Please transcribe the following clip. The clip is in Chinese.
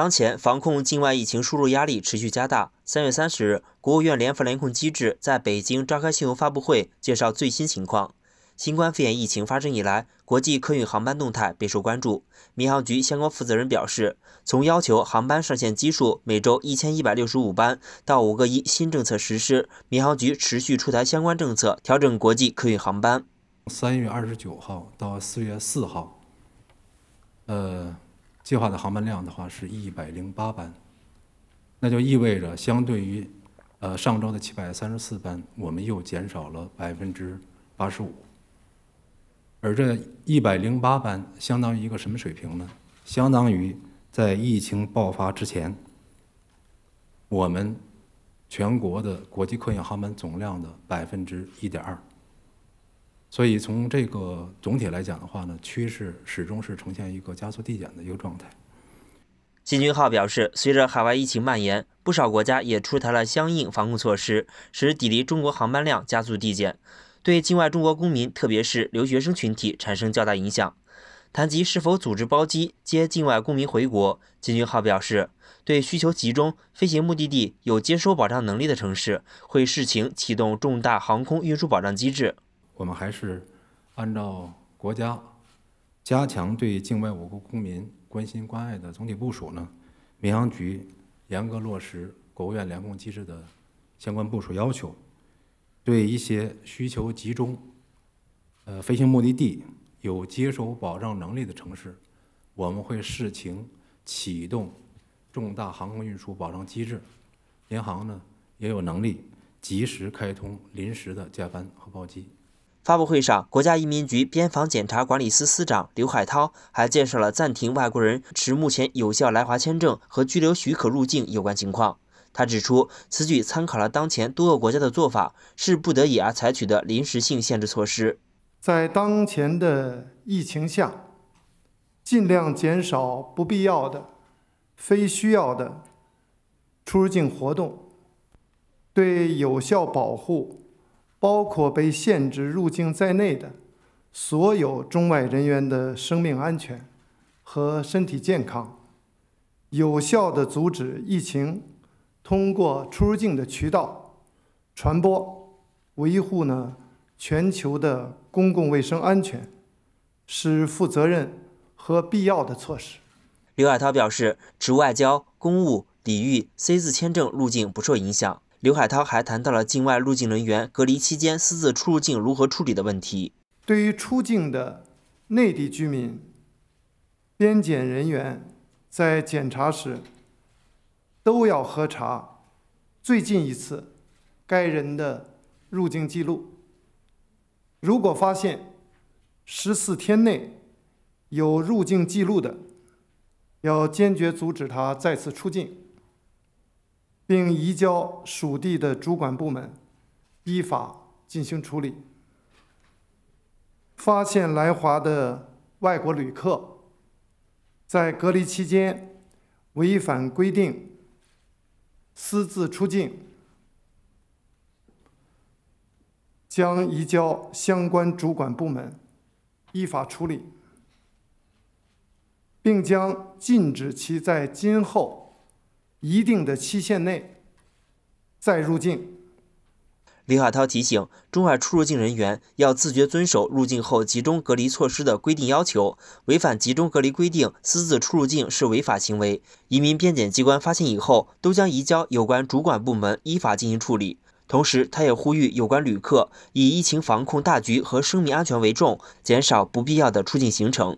当前防控境外疫情输入压力持续加大。三月三十日，国务院联防联控机制在北京召开新闻发布会，介绍最新情况。新冠肺炎疫情发生以来，国际客运航班动态备受关注。民航局相关负责人表示，从要求航班上线基数每周一千一百六十五班到“五个一”新政策实施，民航局持续出台相关政策，调整国际客运航班。三月二十九号到四月四号，呃。计划的航班量的话是一百零八班，那就意味着相对于，呃上周的七百三十四班，我们又减少了百分之八十五。而这一百零八班相当于一个什么水平呢？相当于在疫情爆发之前，我们全国的国际客运航班总量的百分之一点二。所以，从这个总体来讲的话呢，趋势始终是呈现一个加速递减的一个状态。金军浩表示，随着海外疫情蔓延，不少国家也出台了相应防控措施，使抵离中国航班量加速递减，对境外中国公民，特别是留学生群体产生较大影响。谈及是否组织包机接境外公民回国，金军浩表示，对需求集中、飞行目的地有接收保障能力的城市，会视情启动重大航空运输保障机制。我们还是按照国家加强对境外我国公民关心关爱的总体部署呢，民航局严格落实国务院联控机制的相关部署要求，对一些需求集中、呃飞行目的地有接收保障能力的城市，我们会视情启动重大航空运输保障机制。民航呢也有能力及时开通临时的加班和包机。发布会上，国家移民局边防检查管理司司长刘海涛还介绍了暂停外国人持目前有效来华签证和居留许可入境有关情况。他指出，此举参考了当前多个国家的做法，是不得已而采取的临时性限制措施。在当前的疫情下，尽量减少不必要的、非需要的出入境活动，对有效保护。包括被限制入境在内的所有中外人员的生命安全和身体健康，有效地阻止疫情通过出入境的渠道传播，维护呢全球的公共卫生安全，是负责任和必要的措施。刘海涛表示，持外交、公务、礼遇 C 字签证入境不受影响。刘海涛还谈到了境外入境人员隔离期间私自出入境如何处理的问题。对于出境的内地居民，边检人员在检查时都要核查最近一次该人的入境记录。如果发现十四天内有入境记录的，要坚决阻止他再次出境。并移交属地的主管部门依法进行处理。发现来华的外国旅客在隔离期间违反规定私自出境，将移交相关主管部门依法处理，并将禁止其在今后。一定的期限内再入境。李海涛提醒，中外出入境人员要自觉遵守入境后集中隔离措施的规定要求，违反集中隔离规定私自出入境是违法行为。移民边检机关发现以后，都将移交有关主管部门依法进行处理。同时，他也呼吁有关旅客以疫情防控大局和生命安全为重，减少不必要的出境行程。